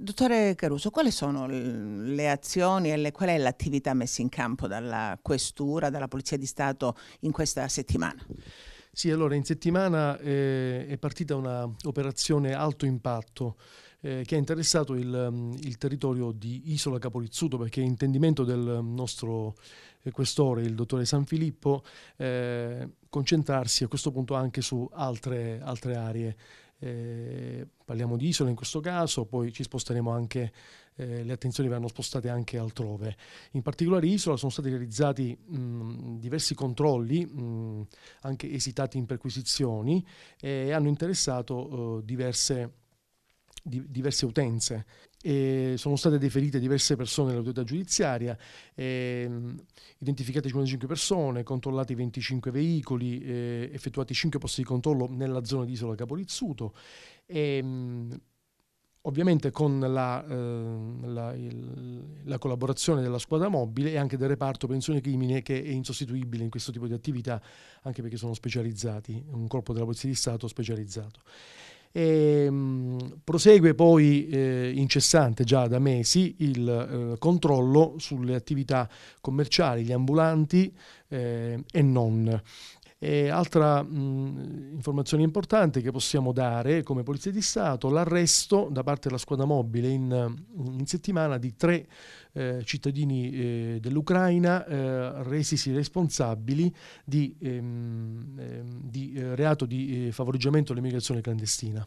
Dottore Caruso, quali sono le azioni e le, qual è l'attività messa in campo dalla Questura, dalla Polizia di Stato in questa settimana? Sì, allora in settimana eh, è partita un'operazione alto impatto eh, che ha interessato il, il, territorio di Isola Capolizzuto perché intendimento del nostro eh, questore, il dottore San Filippo, eh, concentrarsi a questo punto anche su altre, altre aree eh, parliamo di isole in questo caso, poi ci sposteremo anche, eh, le attenzioni verranno spostate anche altrove. In particolare isola sono stati realizzati mh, diversi controlli, mh, anche esitati in perquisizioni, eh, e hanno interessato eh, diverse di diverse utenze. E sono state deferite diverse persone all'autorità giudiziaria, ehm, identificate 55 persone, controllati 25 veicoli, eh, effettuati 5 posti di controllo nella zona di Isola Capolizzuto. E, ehm, ovviamente con la, eh, la, il, la, collaborazione della squadra mobile e anche del reparto pensione crimine che è insostituibile in questo tipo di attività anche perché sono specializzati, un corpo della Polizia di Stato specializzato. E, ehm, mh, prosegue poi eh, incessante già da mesi il eh, controllo sulle attività commerciali, gli ambulanti eh, e non. E altra mh, informazione importante che possiamo dare come Polizia di Stato, l'arresto da parte della squadra mobile in, in settimana di tre eh, cittadini eh, dell'Ucraina eh, resisi responsabili di, ehm, ehm di eh, reato di eh, favoreggiamento all'immigrazione clandestina.